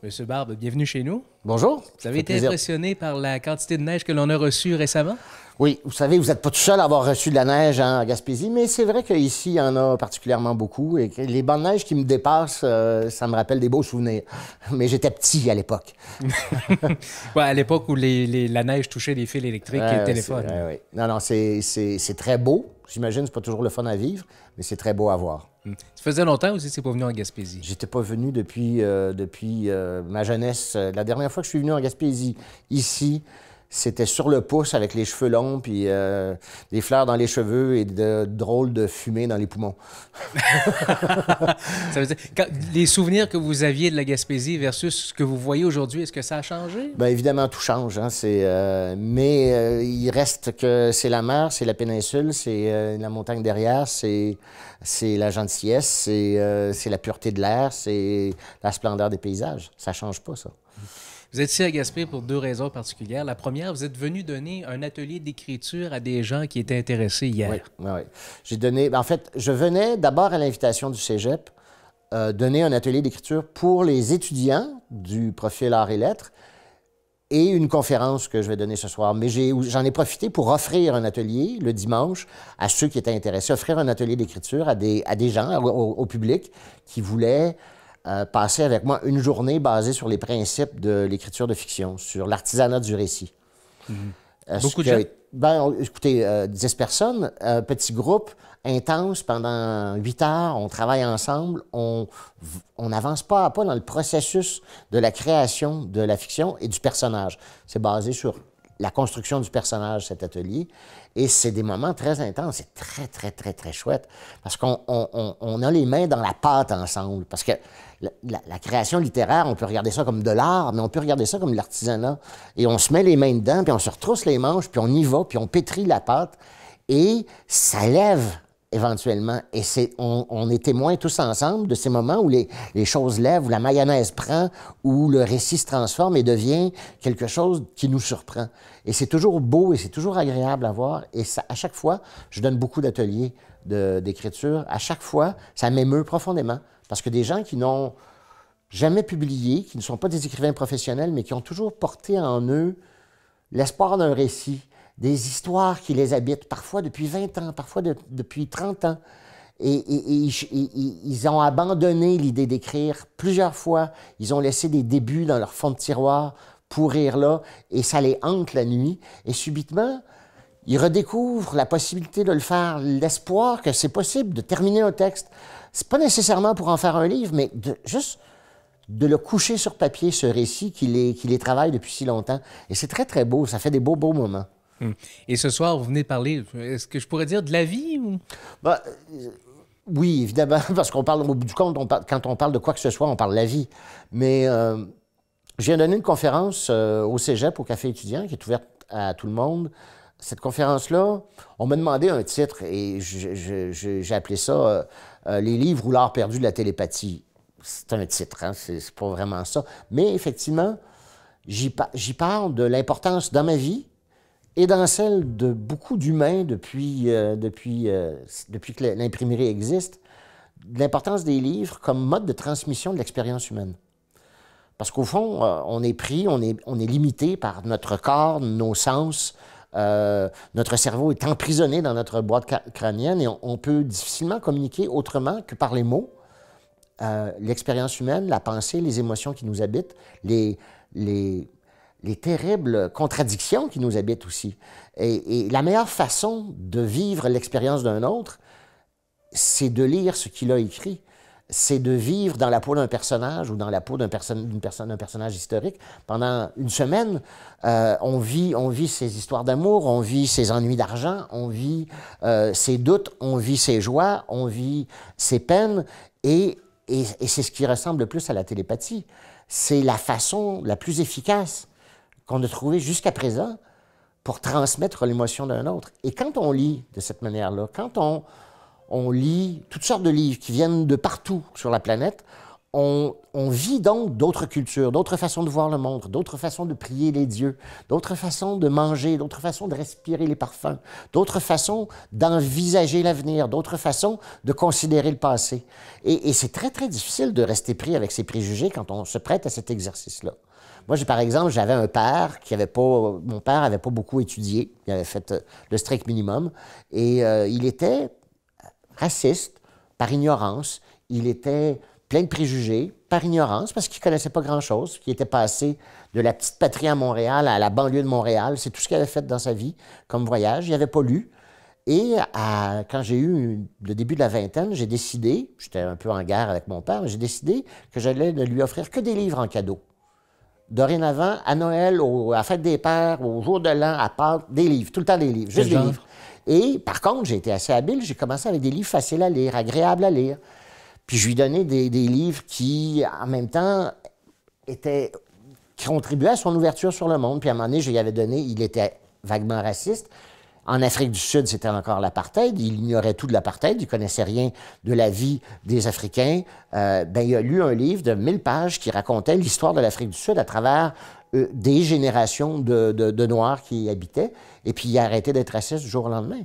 Monsieur Barbe, bienvenue chez nous. Bonjour. Vous avez été impressionné par la quantité de neige que l'on a reçue récemment? Oui, vous savez, vous n'êtes pas tout seul à avoir reçu de la neige hein, en Gaspésie, mais c'est vrai qu'ici, il y en a particulièrement beaucoup. Et les bancs de neige qui me dépassent, euh, ça me rappelle des beaux souvenirs. Mais j'étais petit à l'époque. à l'époque où la neige touchait les fils électriques et le téléphone. non, non, c'est très beau. J'imagine que ce pas toujours le fun à vivre, mais c'est très beau à voir. Mm. Ça faisait longtemps aussi que tu pas venu en Gaspésie? J'étais pas venu depuis, euh, depuis euh, ma jeunesse. Euh, la dernière fois que je suis venu en Gaspésie, ici, c'était sur le pouce avec les cheveux longs, puis euh, des fleurs dans les cheveux et de, drôles de fumée dans les poumons. les souvenirs que vous aviez de la Gaspésie versus ce que vous voyez aujourd'hui, est-ce que ça a changé? Ben évidemment, tout change. Hein, euh, mais euh, il reste que c'est la mer, c'est la péninsule, c'est la montagne derrière, c'est, la gentillesse, c'est, c'est la pureté de l'air, c'est la splendeur des paysages. Ça change pas, ça. Vous êtes ici à Gaspé pour deux raisons particulières. La première, vous êtes venu donner un atelier d'écriture à des gens qui étaient intéressés hier. Oui, oui. J'ai donné. Ben, en fait, je venais d'abord à l'invitation du cégep euh, donner un atelier d'écriture pour les étudiants du profil Arts et Lettres et une conférence que je vais donner ce soir. Mais j'en ai, profité pour offrir un atelier le dimanche à ceux qui étaient intéressés, offrir un atelier d'écriture à des, à des gens, au public qui voulaient euh, passer avec moi une journée basée sur les principes de l'écriture de fiction, sur l'artisanat du récit. Mhm. Euh, Beaucoup de gens? Ben, écoutez, 10 euh, personnes, petit groupe, intense, pendant 8 heures, on travaille ensemble, on n'avance pas à pas dans le processus de la création de la fiction et du personnage. C'est basé sur la construction du personnage, cet atelier. Et c'est des moments très intenses. C'est très, très, très, très chouette. Parce qu'on on, on a les mains dans la pâte ensemble. Parce que la, la, création littéraire, on peut regarder ça comme de l'art, mais on peut regarder ça comme de l'artisanat. Et on se met les mains dedans, puis on se retrousse les manches, puis on y va, puis on pétrit la pâte. Et ça lève éventuellement. Et c'est, on, est témoins tous ensemble de ces moments où les, choses lèvent, où la mayonnaise prend, où le récit se transforme et devient quelque chose qui nous surprend. Et c'est toujours beau et c'est toujours agréable à voir. Et ça, à chaque fois, je donne beaucoup d'ateliers d'écriture. À chaque fois, ça m'émeut profondément parce que des gens qui n'ont jamais publié, qui ne sont pas des écrivains professionnels, mais qui ont toujours porté en eux l'espoir d'un récit, des histoires qui les habitent parfois depuis 20 ans, parfois depuis 30 ans. Et, ils ont abandonné l'idée d'écrire plusieurs fois. Ils ont laissé des débuts dans leur fond de tiroir pourrir là, et ça les hante la nuit. Et subitement, ils redécouvrent la possibilité de le faire, l'espoir que c'est possible de terminer un texte. C'est pas nécessairement pour en faire un livre, mais de, juste de le coucher sur papier, ce récit qui qui les travaille depuis si longtemps. Et c'est très, très beau. Ça fait des beaux, beaux moments. Hum. Et ce soir, vous venez parler, est-ce que je pourrais dire de la vie bah, euh, oui, évidemment, parce qu'on parle, au bout du compte, on quand on parle de quoi que ce soit, on parle de la vie. Mais j'ai euh, je viens de donner une conférence euh, au cégep, au Café étudiant, qui est ouverte à tout le monde. Cette conférence-là, on m'a demandé un titre et j'ai appelé ça Les livres ou l'art perdu de la télépathie. C'est un titre, hein, c'est pas vraiment ça. Mais effectivement, j'y parle de l'importance dans ma vie et dans celle de beaucoup d'humains depuis, euh, depuis, euh, depuis que l'imprimerie existe, l'importance des livres comme mode de transmission de l'expérience humaine. Parce qu'au fond, euh, on est pris, on est, on est limité par notre corps, nos sens. notre cerveau est emprisonné dans notre boîte crânienne et on, on peut difficilement communiquer autrement que par les mots. l'expérience humaine, la pensée, les émotions qui nous habitent, les, les, les terribles contradictions qui nous habitent aussi. Et, la meilleure façon de vivre l'expérience d'un autre, c'est de lire ce qu'il a écrit, c'est de vivre dans la peau d'un personnage ou dans la peau d'un personne, d'un personnage historique. Pendant une semaine, euh, on, vit, on vit ses histoires d'amour, on vit ses ennuis d'argent, on vit ses euh, doutes, on vit ses joies, on vit ses peines, et, et c'est ce qui ressemble le plus à la télépathie. C'est la façon la plus efficace qu'on a trouvé jusqu'à présent pour transmettre l'émotion d'un autre. Et quand on lit de cette manière-là, quand on, lit toutes sortes de livres qui viennent de partout sur la planète, on, vit donc d'autres cultures, d'autres façons de voir le monde, d'autres façons de prier les dieux, d'autres façons de manger, d'autres façons de respirer les parfums, d'autres façons d'envisager l'avenir, d'autres façons de considérer le passé. Et, et c'est très, très difficile de rester pris avec ses préjugés quand on se prête à cet exercice-là. Moi, par exemple, j'avais un père qui avait pas. Mon père avait pas beaucoup étudié. Il avait fait euh, le strict minimum. Et euh, il était raciste par ignorance. Il était plein de préjugés par ignorance parce qu'il connaissait pas grand-chose, qu'il était passé de la petite patrie à Montréal à la banlieue de Montréal. C'est tout ce qu'il avait fait dans sa vie comme voyage. Il n'avait pas lu. Et quand j'ai eu le début de la vingtaine, j'ai décidé, j'étais un peu en guerre avec mon père, mais j'ai décidé que j'allais ne lui offrir que des livres en cadeau dorénavant, à Noël, à fête des pères, au jour de l'an, à Pâques, des livres, tout le temps des livres, juste des livres. Et par contre, j'ai été assez habile, j'ai commencé avec des livres faciles à lire, agréables à lire. Puis je lui donnais des, livres qui, en même temps, étaient, qui contribuaient à son ouverture sur le monde. Puis à un moment donné, je lui avais donné, il était vaguement raciste, en Afrique du Sud, c'était encore l'apartheid. Il ignorait tout de l'apartheid. Il connaissait rien de la vie des Africains. Euh, ben, il a lu un livre de 1000 pages qui racontait l'histoire de l'Afrique du Sud à travers euh, des générations de, Noirs qui y habitaient. Et puis, il a arrêté d'être raciste du jour au lendemain.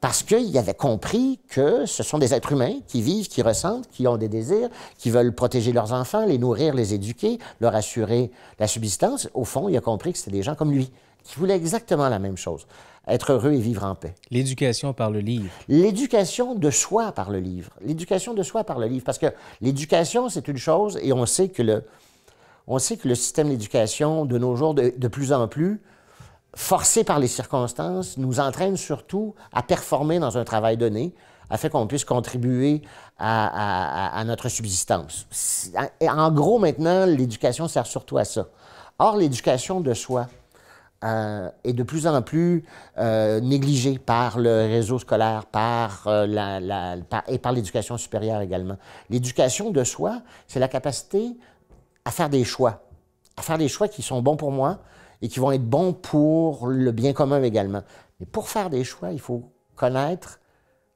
Parce qu'il avait compris que ce sont des êtres humains qui vivent, qui ressentent, qui ont des désirs, qui veulent protéger leurs enfants, les nourrir, les éduquer, leur assurer la subsistance. Au fond, il a compris que c'était des gens comme lui, qui voulaient exactement la même chose être heureux et vivre en paix. L'éducation par le livre. L'éducation de soi par le livre. L'éducation de soi par le livre. Parce que l'éducation, c'est une chose, et on sait que le, on sait que le système d'éducation de nos jours, de, de, plus en plus, forcé par les circonstances, nous entraîne surtout à performer dans un travail donné, afin qu'on puisse contribuer à, à, à notre subsistance. En gros, maintenant, l'éducation sert surtout à ça. Or, l'éducation de soi, euh, est de plus en plus euh, négligé par le réseau scolaire par, euh, la, la, par et par l'éducation supérieure également. L'éducation de soi, c'est la capacité à faire des choix, à faire des choix qui sont bons pour moi et qui vont être bons pour le bien commun également. Mais pour faire des choix, il faut connaître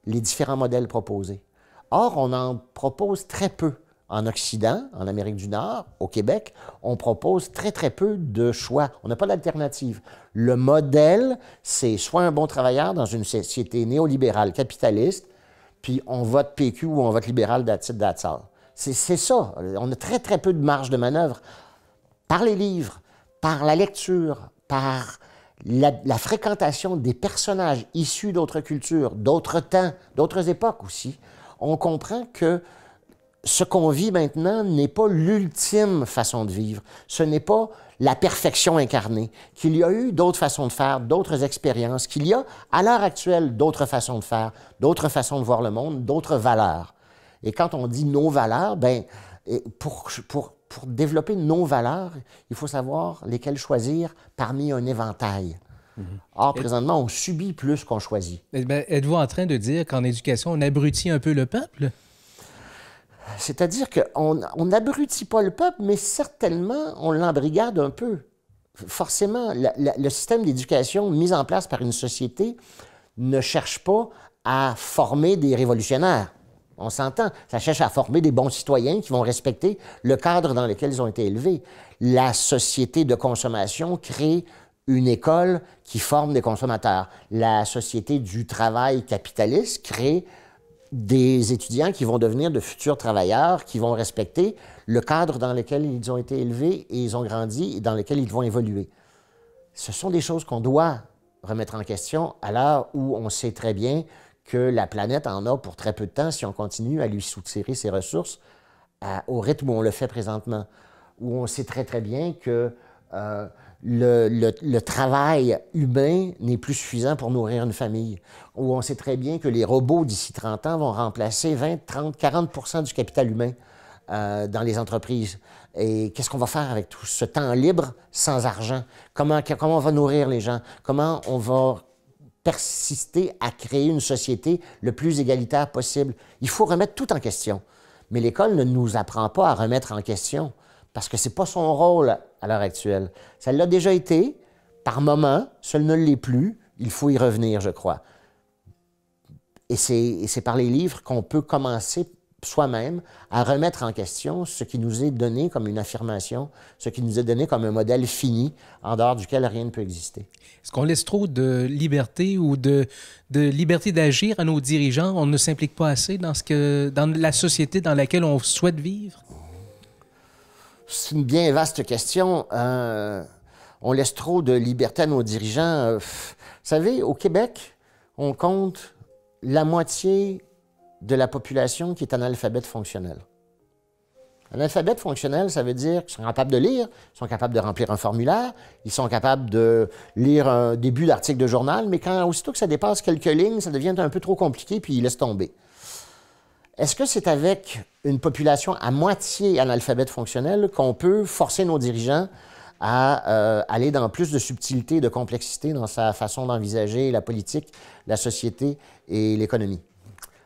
les différents modèles proposés. Or, on en propose très peu en Occident, en Amérique du Nord, au Québec, on propose très, très peu de choix. On n'a pas d'alternative. Le modèle, c'est soit un bon travailleur dans une société néolibérale, capitaliste, puis on vote PQ ou on vote libéral d'Atit d'Atsal. C'est ça. On a très, très peu de marge de manœuvre par les livres, par la lecture, par la, la fréquentation des personnages issus d'autres cultures, d'autres temps, d'autres époques aussi. On comprend que ce qu'on vit maintenant n'est pas l'ultime façon de vivre, ce n'est pas la perfection incarnée, qu'il y a eu d'autres façons de faire, d'autres expériences, qu'il y a à l'heure actuelle d'autres façons de faire, d'autres façons de voir le monde, d'autres valeurs. Et quand on dit nos valeurs, ben, pour, développer nos valeurs, il faut savoir lesquelles choisir parmi un éventail. Mm-hmm. Or, présentement, on subit plus qu'on choisit. Eh ben, êtes-vous en train de dire qu'en éducation, on abrutit un peu le peuple? C'est-à-dire qu'on n'abrutit pas le peuple, mais certainement on l'embrigade un peu. Forcément, le système d'éducation mis en place par une société ne cherche pas à former des révolutionnaires. On s'entend, ça cherche à former des bons citoyens qui vont respecter le cadre dans lequel ils ont été élevés. La société de consommation crée une école qui forme des consommateurs. La société du travail capitaliste crée des étudiants qui vont devenir de futurs travailleurs, qui vont respecter le cadre dans lequel ils ont été élevés et ils ont grandi et dans lequel ils vont évoluer. Ce sont des choses qu'on doit remettre en question à l'heure où on sait très bien que la planète en a pour très peu de temps si on continue à lui soutirer ses ressources au rythme où on le fait présentement, où on sait très très bien que euh, le, travail humain n'est plus suffisant pour nourrir une famille. Où on sait très bien que les robots d'ici 30 ans vont remplacer 20, 30, 40 du capital humain euh, dans les entreprises. Et qu'est-ce qu'on va faire avec tout ce temps libre sans argent? Comment, comment on va nourrir les gens? Comment on va persister à créer une société le plus égalitaire possible? Il faut remettre tout en question. Mais l'école ne nous apprend pas à remettre en question parce que c'est pas son rôle à l'heure actuelle. Ça l'a déjà été, par moments, ça ne l'est plus, il faut y revenir, je crois. Et c'est par les livres qu'on peut commencer soi-même à remettre en question ce qui nous est donné comme une affirmation, ce qui nous est donné comme un modèle fini, en dehors duquel rien ne peut exister. Est-ce qu'on laisse trop de liberté ou de, de liberté d'agir à nos dirigeants? On ne s'implique pas assez dans, ce que, dans la société dans laquelle on souhaite vivre? C'est une bien vaste question. Euh, on laisse trop de liberté à nos dirigeants. Euh, vous savez, au Québec, on compte la moitié de la population qui est analphabète fonctionnel. Analphabète fonctionnel, ça veut dire qu'ils sont capables de lire, ils sont capables de remplir un formulaire, ils sont capables de lire un début d'article de journal, mais quand aussitôt que ça dépasse quelques lignes, ça devient un peu trop compliqué, puis ils laissent tomber. Est-ce que c'est avec une population à moitié analphabète fonctionnelle qu'on peut forcer nos dirigeants à euh, aller dans plus de subtilité, de complexité dans sa façon d'envisager la politique, la société et l'économie?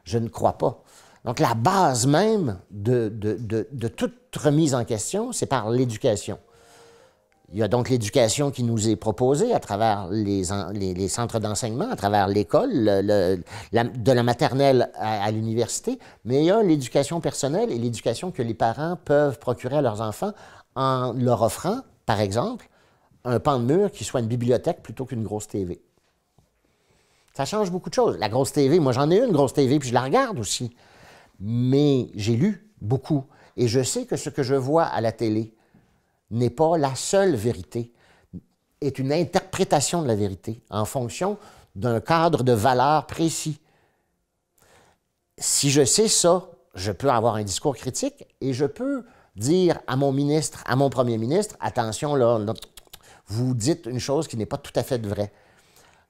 Je ne crois pas. Donc la base même de toute remise en question, c'est par l'éducation. Il y a donc l'éducation qui nous est proposée à travers les, centres d'enseignement, à travers l'école, de la maternelle à, l'université, mais il y a l'éducation personnelle et l'éducation que les parents peuvent procurer à leurs enfants en leur offrant, par exemple, un pan de mur qui soit une bibliothèque plutôt qu'une grosse TV. Ça change beaucoup de choses. La grosse TV, moi j'en ai une grosse TV, puis je la regarde aussi. Mais j'ai lu beaucoup. Et je sais que ce que je vois à la télé, n'est pas la seule vérité, est une interprétation de la vérité en fonction d'un cadre de valeurs précis. Si je sais ça, je peux avoir un discours critique et je peux dire à mon ministre, à mon premier ministre, attention, là, vous dites une chose qui n'est pas tout à fait vraie.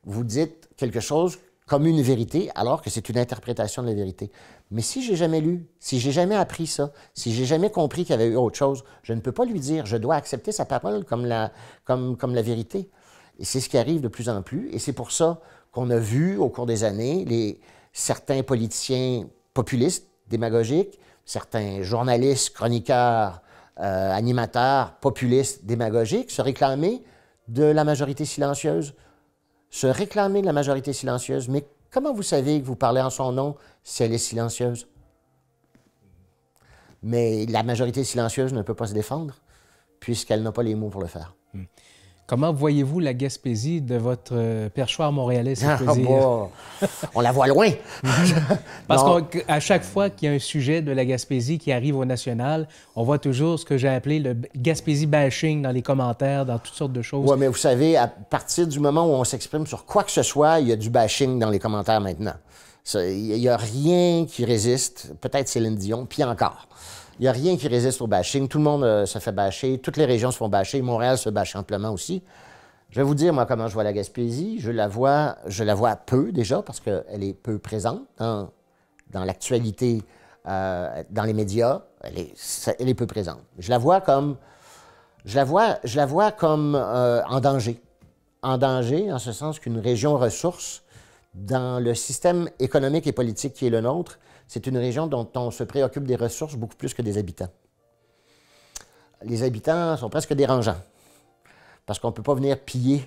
Vous dites quelque chose comme une vérité, alors que c'est une interprétation de la vérité. Mais si j'ai jamais lu, si j'ai jamais appris ça, si j'ai jamais compris qu'il y avait eu autre chose, je ne peux pas lui dire, je dois accepter sa parole comme la, comme, la vérité. Et c'est ce qui arrive de plus en plus, et c'est pour ça qu'on a vu au cours des années les, certains politiciens populistes, démagogiques, certains journalistes, chroniqueurs, euh, animateurs, populistes, démagogiques, se réclamer de la majorité silencieuse, se réclamer de la majorité silencieuse, mais comment vous savez que vous parlez en son nom si elle est silencieuse? Mais la majorité silencieuse ne peut pas se défendre puisqu'elle n'a pas les mots pour le faire. Hmm. Comment voyez-vous la Gaspésie de votre euh, perchoir montréalais, ah, On la voit loin. Parce qu'à chaque fois qu'il y a un sujet de la Gaspésie qui arrive au national, on voit toujours ce que j'ai appelé le Gaspésie bashing dans les commentaires, dans toutes sortes de choses. Oui, mais vous savez, à partir du moment où on s'exprime sur quoi que ce soit, il y a du bashing dans les commentaires maintenant. Il n'y a rien qui résiste, peut-être Céline Dion, puis encore. Il n'y a rien qui résiste au bashing. Tout le monde euh, se fait basher, Toutes les régions se font basher, Montréal se bâche amplement aussi. Je vais vous dire, moi, comment je vois la Gaspésie. Je la vois, je la vois peu déjà parce qu'elle est peu présente dans, l'actualité, euh, dans les médias. Elle est, peu présente. Je la vois comme, je la vois, je la vois comme euh, en danger. En danger, en ce sens qu'une région ressource dans le système économique et politique qui est le nôtre, c'est une région dont on se préoccupe des ressources beaucoup plus que des habitants. Les habitants sont presque dérangeants parce qu'on ne peut pas venir piller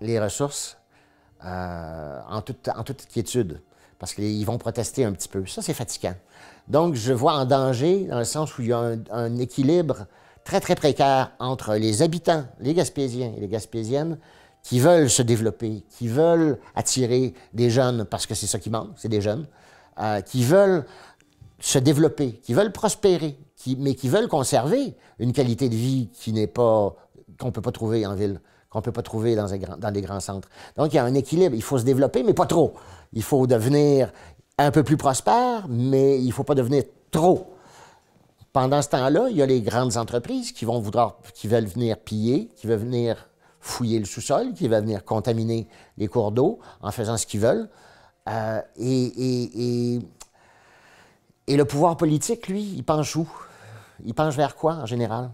les ressources euh, en, toute, inquiétude quiétude parce qu'ils vont protester un petit peu. Ça, c'est fatigant. Donc, je vois en danger dans le sens où il y a un équilibre très, très précaire entre les habitants, les Gaspésiens et les Gaspésiennes, qui veulent se développer, qui veulent attirer des jeunes, parce que c'est ça qui manque, c'est des jeunes, euh, qui veulent se développer, qui veulent prospérer, qui, mais qui veulent conserver une qualité de vie qui n'est pas qu'on ne peut pas trouver en ville, qu'on ne peut pas trouver dans, un dans les grands centres. Donc, il y a un équilibre. Il faut se développer, mais pas trop. Il faut devenir un peu plus prospère, mais il ne faut pas devenir trop. Pendant ce temps-là, il y a les grandes entreprises qui vont vouloir, qui veulent venir piller, qui veulent venir fouiller le sous-sol, qui va venir contaminer les cours d'eau en faisant ce qu'ils veulent. Euh, et, le pouvoir politique, lui, il penche où Il penche vers quoi en général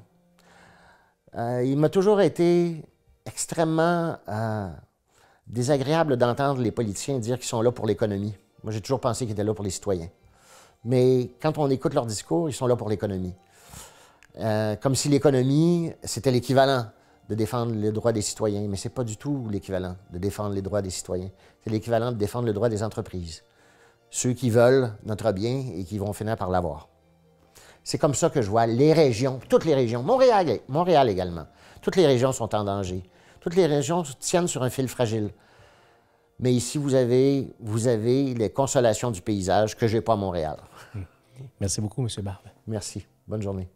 euh, Il m'a toujours été extrêmement euh, désagréable d'entendre les politiciens dire qu'ils sont là pour l'économie. Moi, j'ai toujours pensé qu'ils étaient là pour les citoyens. Mais quand on écoute leur discours, ils sont là pour l'économie. comme si l'économie, c'était l'équivalent de défendre les droits des citoyens, mais ce n'est pas du tout l'équivalent de défendre les droits des citoyens. C'est l'équivalent de défendre le droit des entreprises, ceux qui veulent notre bien et qui vont finir par l'avoir. C'est comme ça que je vois les régions, toutes les régions, Montréal, Montréal également, toutes les régions sont en danger. Toutes les régions tiennent sur un fil fragile. Mais ici, vous avez, vous avez les consolations du paysage que je n'ai pas à Montréal. Merci beaucoup, M. Barbe. Merci. Bonne journée.